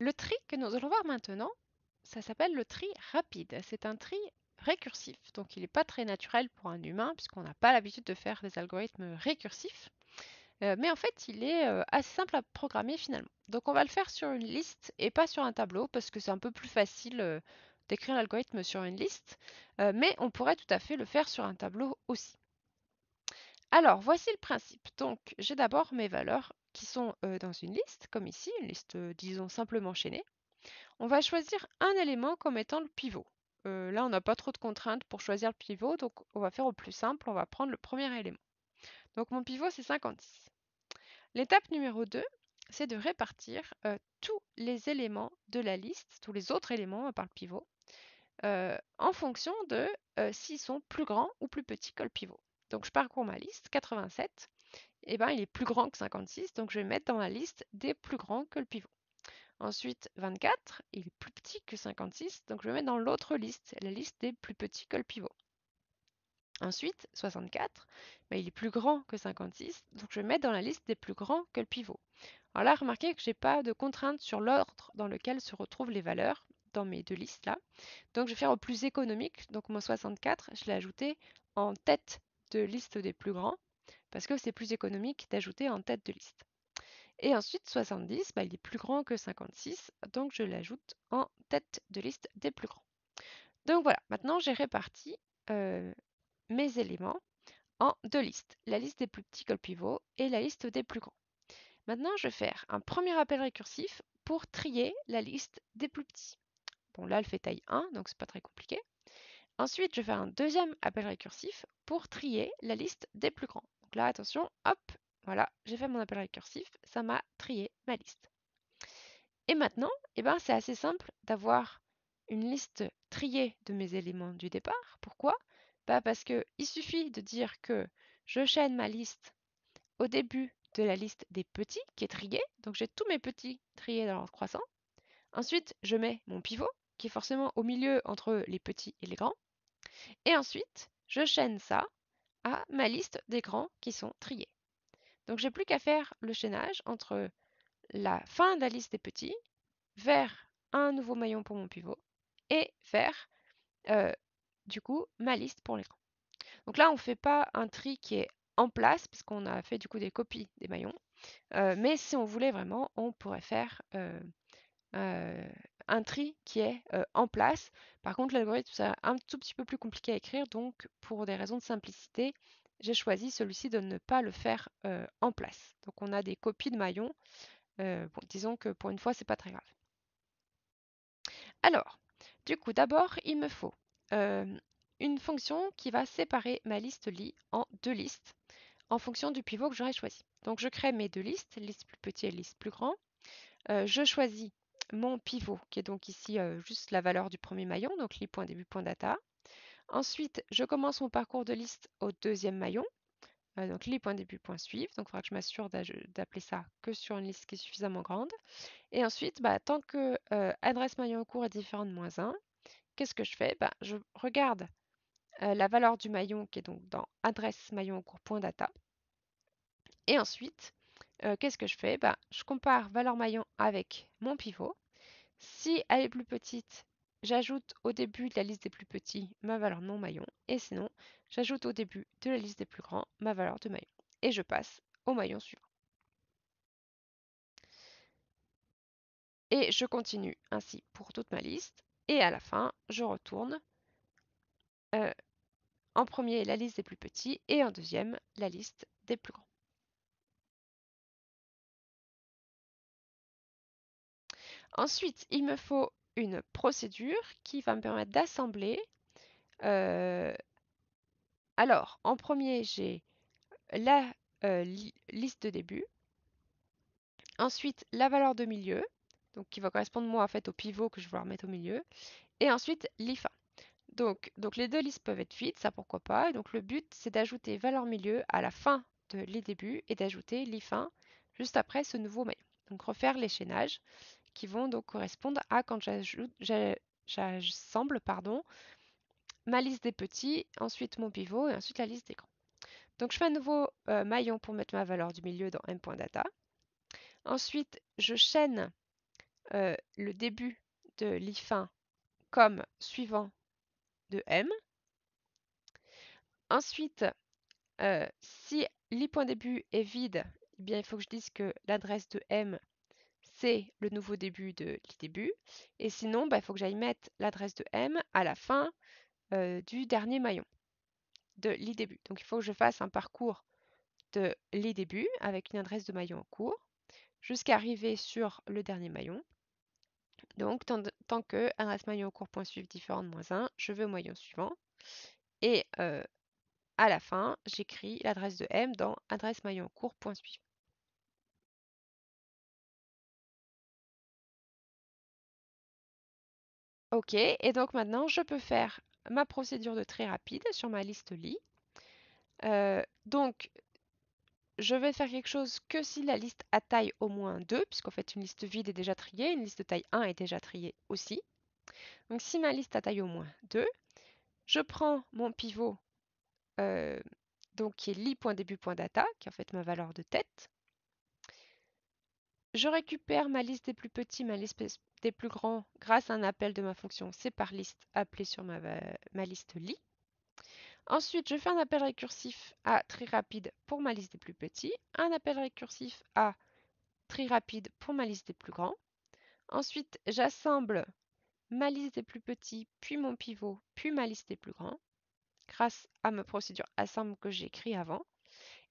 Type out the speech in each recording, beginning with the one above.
Le tri que nous allons voir maintenant, ça s'appelle le tri rapide. C'est un tri récursif, donc il n'est pas très naturel pour un humain puisqu'on n'a pas l'habitude de faire des algorithmes récursifs. Euh, mais en fait, il est euh, assez simple à programmer finalement. Donc on va le faire sur une liste et pas sur un tableau parce que c'est un peu plus facile euh, d'écrire l'algorithme sur une liste, mais on pourrait tout à fait le faire sur un tableau aussi. Alors, voici le principe. Donc, j'ai d'abord mes valeurs qui sont dans une liste, comme ici, une liste, disons, simplement chaînée, on va choisir un élément comme étant le pivot. là, on n'a pas trop de contraintes pour choisir le pivot, donc on va faire au plus simple, on va prendre le premier élément. Donc mon pivot, c'est 56. L'étape numéro 2, c'est de répartir tous les éléments de la liste, tous les autres éléments par le pivot, en fonction de s'ils sont plus grands ou plus petits que le pivot. Donc je parcours ma liste, 87. Eh ben, il est plus grand que 56, donc je vais mettre dans la liste des plus grands que le pivot. Ensuite, 24, il est plus petit que 56, donc je vais mettre dans l'autre liste, la liste des plus petits que le pivot. Ensuite, 64, ben, il est plus grand que 56, donc je vais mettre dans la liste des plus grands que le pivot. Alors là, remarquez que je n'ai pas de contrainte sur l'ordre dans lequel se retrouvent les valeurs dans mes deux listes là. Donc je vais faire au plus économique, donc mon 64, je l'ai ajouté en tête de liste des plus grands, parce que c'est plus économique d'ajouter en tête de liste. Et ensuite, 70, bah, il est plus grand que 56, donc je l'ajoute en tête de liste des plus grands. Donc voilà, maintenant j'ai réparti euh, mes éléments en deux listes, la liste des plus petits que pivot et la liste des plus grands. Maintenant, je vais faire un premier appel récursif pour trier la liste des plus petits. Bon, là, elle fait taille 1, donc c'est pas très compliqué. Ensuite, je vais faire un deuxième appel récursif pour trier la liste des plus grands là, attention, hop, voilà, j'ai fait mon appel récursif, ça m'a trié ma liste. Et maintenant, eh ben, c'est assez simple d'avoir une liste triée de mes éléments du départ. Pourquoi bah, Parce qu'il suffit de dire que je chaîne ma liste au début de la liste des petits qui est triée. Donc j'ai tous mes petits triés dans l'ordre croissant. Ensuite, je mets mon pivot qui est forcément au milieu entre les petits et les grands. Et ensuite, je chaîne ça à ma liste des grands qui sont triés. Donc j'ai plus qu'à faire le chaînage entre la fin de la liste des petits vers un nouveau maillon pour mon pivot et vers euh, du coup ma liste pour les grands. Donc là on ne fait pas un tri qui est en place puisqu'on a fait du coup des copies des maillons, euh, mais si on voulait vraiment on pourrait faire euh, un tri qui est en place. Par contre, l'algorithme, c'est un tout petit peu plus compliqué à écrire, donc pour des raisons de simplicité, j'ai choisi celui-ci de ne pas le faire en place. Donc on a des copies de maillons. disons que pour une fois, c'est pas très grave. Alors, du coup, d'abord, il me faut une fonction qui va séparer ma liste lit en deux listes en fonction du pivot que j'aurais choisi. Donc je crée mes deux listes, liste plus petite et liste plus grand. je choisis mon pivot, qui est donc ici juste la valeur du premier maillon, donc data Ensuite, je commence mon parcours de liste au deuxième maillon, donc li.début.suivre. Donc, il faudra que je m'assure d'appeler ça que sur une liste qui est suffisamment grande. Et ensuite, bah, tant que adresse maillon en cours est différente de moins 1, qu'est-ce que je fais bah, Je regarde la valeur du maillon qui est donc dans adresse maillon en cours.data. Et ensuite, qu'est-ce que je fais bah, Je compare valeur maillon avec mon pivot. Si elle est plus petite, j'ajoute au début de la liste des plus petits ma valeur non maillon. Et sinon, j'ajoute au début de la liste des plus grands ma valeur de maillon. Et je passe au maillon suivant. Et je continue ainsi pour toute ma liste. Et à la fin, je retourne euh, en premier la liste des plus petits et en deuxième la liste des plus grands. Ensuite, il me faut une procédure qui va me permettre d'assembler. Euh, alors, en premier, j'ai la euh, liste de début. Ensuite, la valeur de milieu, donc qui va correspondre moi en fait au pivot que je vais remettre au milieu. Et ensuite, l'IFA. Donc, donc les deux listes peuvent être vides, ça pourquoi pas. donc le but, c'est d'ajouter valeur milieu à la fin de les débuts et d'ajouter l'IFA juste après ce nouveau mail. Donc refaire l'échaînage qui vont donc correspondre à quand j'assemble ma liste des petits, ensuite mon pivot et ensuite la liste des grands. Donc je fais un nouveau euh, maillon pour mettre ma valeur du milieu dans m.data. Ensuite, je chaîne euh, le début de l'IFIN comme suivant de m. Ensuite, euh, si l'i.début est vide, eh bien, il faut que je dise que l'adresse de m c'est le nouveau début de l'idébut. Et sinon, bah, il faut que j'aille mettre l'adresse de M à la fin du dernier maillon de l'idébut. Donc il faut que je fasse un parcours de l'idébut avec une adresse de maillon en cours jusqu'à arriver sur le dernier maillon. Donc tant, que adresse maillon en cours point différent de moins 1, je vais au maillon suivant. Et à la fin, j'écris l'adresse de M dans adresse maillon en cours point Ok, et donc maintenant, je peux faire ma procédure de très rapide sur ma liste lit. Euh, donc, je vais faire quelque chose que si la liste a taille au moins 2, puisqu'en fait, une liste vide est déjà triée, une liste de taille 1 est déjà triée aussi. Donc, si ma liste a taille au moins 2, je prends mon pivot, euh, donc qui est lit.début.data, qui est en fait ma valeur de tête, je récupère ma liste des plus petits, ma liste des plus grands grâce à un appel de ma fonction c'est liste appelée sur ma, liste lit. Ensuite, je fais un appel récursif à très rapide pour ma liste des plus petits, un appel récursif à tri rapide pour ma liste des plus grands. Ensuite, j'assemble ma liste des plus petits, puis mon pivot, puis ma liste des plus grands, grâce à ma procédure assemble que j'ai écrite avant.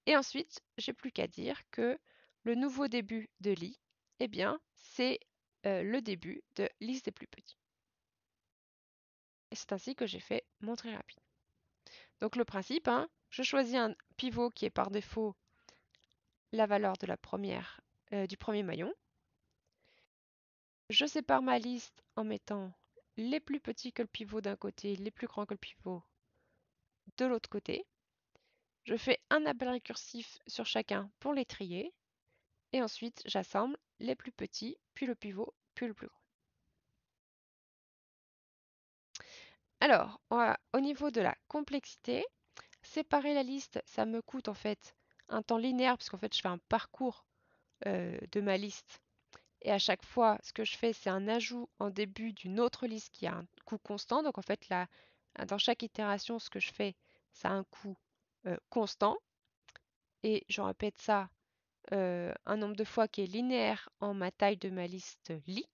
Et ensuite, j'ai plus qu'à dire que le nouveau début de l'i, eh bien, c'est euh, le début de liste des plus petits. Et c'est ainsi que j'ai fait mon tri rapide. Donc le principe, hein, je choisis un pivot qui est par défaut la valeur de la première, euh, du premier maillon. Je sépare ma liste en mettant les plus petits que le pivot d'un côté, les plus grands que le pivot de l'autre côté. Je fais un appel récursif sur chacun pour les trier et ensuite j'assemble les plus petits, puis le pivot, puis le plus grand. Alors, au niveau de la complexité, séparer la liste, ça me coûte en fait un temps linéaire, puisqu'en fait je fais un parcours euh, de ma liste. Et à chaque fois, ce que je fais, c'est un ajout en début d'une autre liste qui a un coût constant. Donc en fait, dans chaque itération, ce que je fais, ça a un coût euh, constant. Et je répète ça euh, un nombre de fois qui est linéaire en ma taille de ma liste li.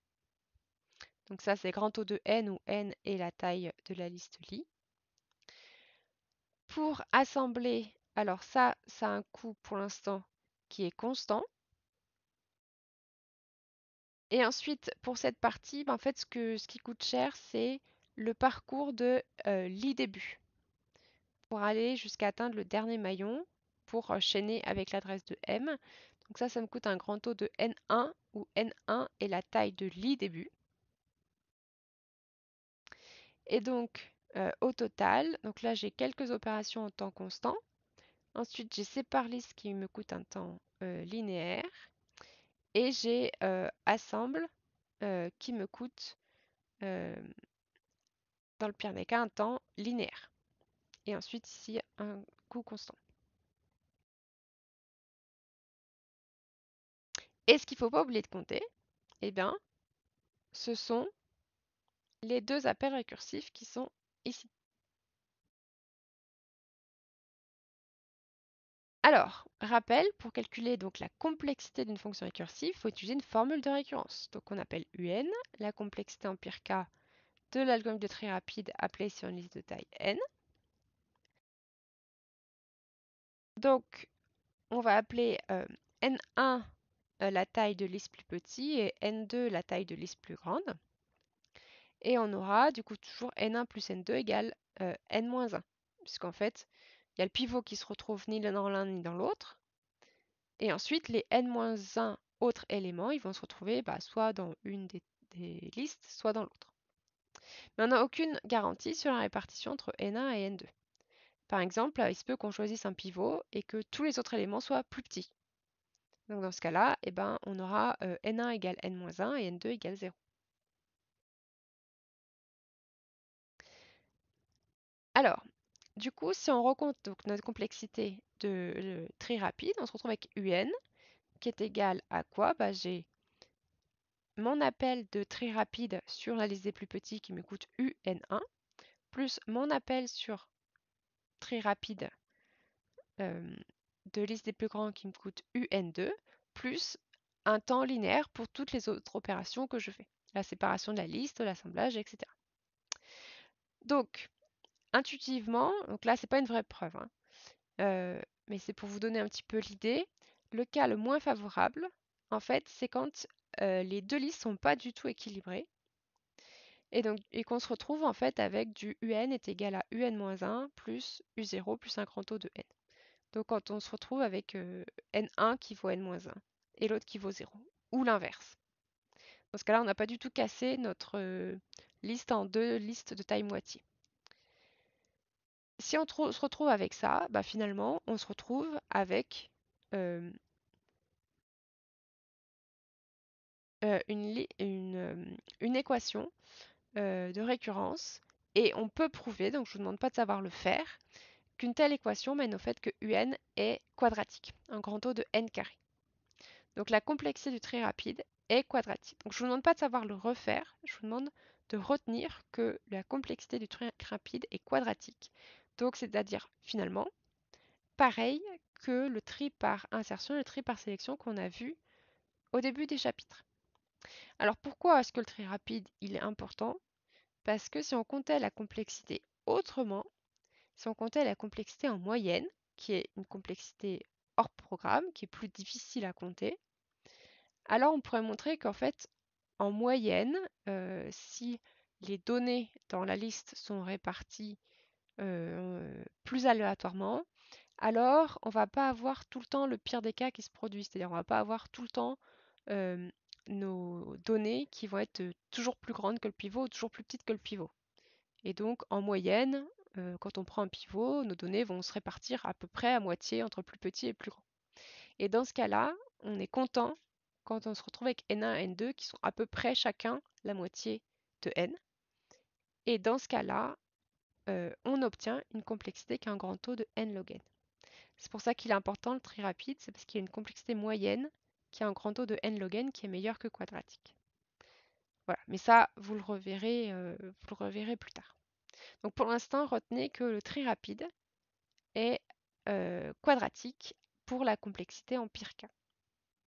Donc ça, c'est grand O de n où n est la taille de la liste li. Pour assembler, alors ça, ça a un coût pour l'instant qui est constant. Et ensuite, pour cette partie, ben, en fait, ce, ce qui coûte cher, c'est le parcours de euh, lit début pour aller jusqu'à atteindre le dernier maillon pour chaîner avec l'adresse de M. Donc ça, ça me coûte un grand taux de N1 où N1 est la taille de l'i début. Et donc, au total, donc là, j'ai quelques opérations en temps constant. Ensuite, j'ai séparé ce qui me coûte un temps linéaire. Et j'ai assemble qui me coûte, dans le pire des cas, un temps linéaire. Et ensuite, ici, un coût constant. Et ce qu'il ne faut pas oublier de compter, eh bien, ce sont les deux appels récursifs qui sont ici. Alors, rappel, pour calculer donc la complexité d'une fonction récursive, il faut utiliser une formule de récurrence. Donc on appelle UN la complexité en pire cas de l'algorithme de tri rapide appelé sur une liste de taille N. Donc on va appeler euh, N1 euh, la taille de liste plus petit et N2 la taille de liste plus grande. Et on aura du coup toujours N1 plus N2 égale euh, N-1, puisqu'en fait, il y a le pivot qui se retrouve ni dans l'un ni dans l'autre. Et ensuite, les N-1 autres éléments, ils vont se retrouver bah, soit dans une des listes, soit dans l'autre. Mais on n'a aucune garantie sur la répartition entre N1 et N2. Par exemple, euh, il se peut qu'on choisisse un pivot et que tous les autres éléments soient plus petits. Donc dans ce cas-là, eh ben, on aura n1 égale n-1 et n2 égale 0. Alors, du coup, si on recompte notre complexité de tri rapide, on se retrouve avec un qui est égal à quoi bah, J'ai mon appel de tri rapide sur la liste des plus petits qui me coûte un plus mon appel sur tri rapide de liste des plus grands qui me coûte UN2, plus un temps linéaire pour toutes les autres opérations que je fais. La séparation de la liste, l'assemblage, etc. Donc, intuitivement, donc là, ce n'est pas une vraie preuve, hein, euh, mais c'est pour vous donner un petit peu l'idée, le cas le moins favorable, en fait, c'est quand euh, les deux listes ne sont pas du tout équilibrées. Et donc, et qu'on se retrouve en fait avec du UN est égal à UN-1 plus U0 plus un grand taux de N. Donc quand on se retrouve avec n1 qui vaut n-1 et l'autre qui vaut 0, ou l'inverse. Dans ce cas-là, on n'a pas du tout cassé notre liste en deux listes de taille moitié. Si on se retrouve avec ça, bah, finalement, on se retrouve avec une, une, équation de récurrence et on peut prouver, donc je ne vous demande pas de savoir le faire, qu'une telle équation mène au fait que un est quadratique, un grand taux de n carré. Donc la complexité du tri rapide est quadratique. Donc je ne vous demande pas de savoir le refaire, je vous demande de retenir que la complexité du tri rapide est quadratique. Donc c'est-à-dire finalement pareil que le tri par insertion et le tri par sélection qu'on a vu au début des chapitres. Alors pourquoi est-ce que le tri rapide il est important Parce que si on comptait la complexité autrement, si on comptait la complexité en moyenne, qui est une complexité hors programme, qui est plus difficile à compter, alors on pourrait montrer qu'en fait, en moyenne, euh, si les données dans la liste sont réparties euh, plus aléatoirement, alors on ne va pas avoir tout le temps le pire des cas qui se produit, c'est-à-dire on ne va pas avoir tout le temps euh, nos données qui vont être toujours plus grandes que le pivot ou toujours plus petites que le pivot. Et donc en moyenne, quand on prend un pivot, nos données vont se répartir à peu près à moitié entre plus petits et plus grand. Et dans ce cas-là, on est content quand on se retrouve avec N1 et N2 qui sont à peu près chacun la moitié de N. Et dans ce cas-là, on obtient une complexité qui a un grand taux de N log N. C'est pour ça qu'il est important le tri rapide, c'est parce qu'il y a une complexité moyenne qui a un grand taux de N log N qui est meilleur que quadratique. Voilà, mais ça, vous le reverrez, vous le reverrez plus tard. Donc pour l'instant, retenez que le tri rapide est quadratique pour la complexité en pire cas.